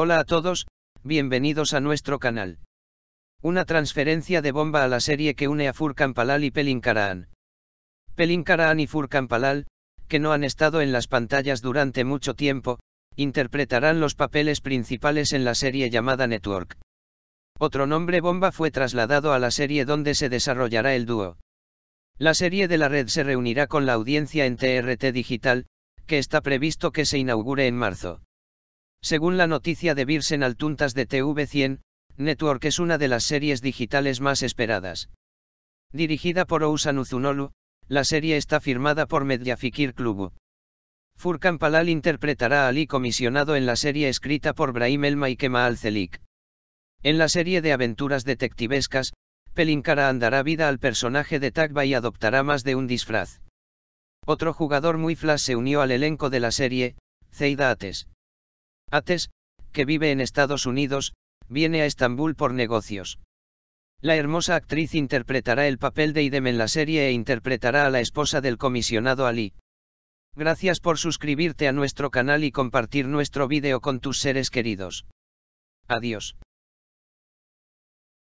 Hola a todos, bienvenidos a nuestro canal. Una transferencia de bomba a la serie que une a Furkan Palal y Pelin Karahan. y Furkan Palal, que no han estado en las pantallas durante mucho tiempo, interpretarán los papeles principales en la serie llamada Network. Otro nombre bomba fue trasladado a la serie donde se desarrollará el dúo. La serie de la red se reunirá con la audiencia en TRT Digital, que está previsto que se inaugure en marzo. Según la noticia de Birsen Altuntas de TV100, Network es una de las series digitales más esperadas. Dirigida por Ousan Uzunolu, la serie está firmada por Mediafikir Klubu. Furkan Palal interpretará a Ali comisionado en la serie escrita por Brahim Elma y Celik. En la serie de aventuras detectivescas, Pelinkara andará vida al personaje de Tagba y adoptará más de un disfraz. Otro jugador muy flash se unió al elenco de la serie, Zeida Ates, que vive en Estados Unidos, viene a Estambul por negocios. La hermosa actriz interpretará el papel de Idem en la serie e interpretará a la esposa del comisionado Ali. Gracias por suscribirte a nuestro canal y compartir nuestro vídeo con tus seres queridos. Adiós.